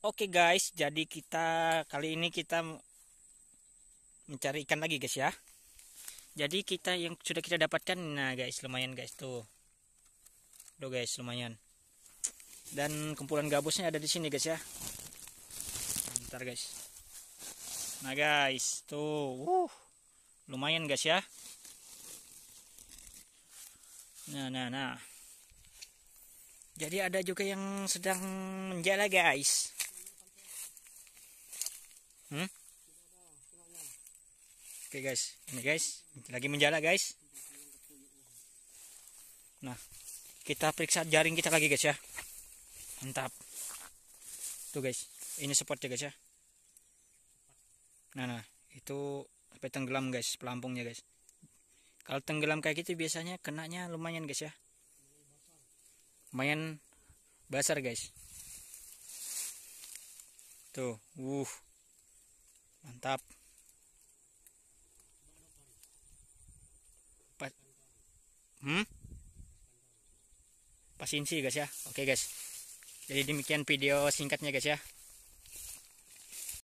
Oke okay guys, jadi kita kali ini kita mencari ikan lagi guys ya. Jadi kita yang sudah kita dapatkan, nah guys lumayan guys tuh, tuh guys lumayan. Dan kumpulan gabusnya ada di sini guys ya. Bentar guys. Nah guys tuh, uh, lumayan guys ya. Nah nah nah. Jadi ada juga yang sedang menjala guys. Hmm? Oke okay, guys, ini guys, lagi menjala guys. Nah, kita periksa jaring kita lagi guys ya. Mantap. Tuh guys, ini spotnya guys ya. Nah, nah, itu sampai tenggelam guys, pelampungnya guys. Kalau tenggelam kayak gitu biasanya kenanya lumayan guys ya. Lumayan besar guys. Tuh, uh mantap pas hmm pasin sih guys ya oke okay, guys jadi demikian video singkatnya guys ya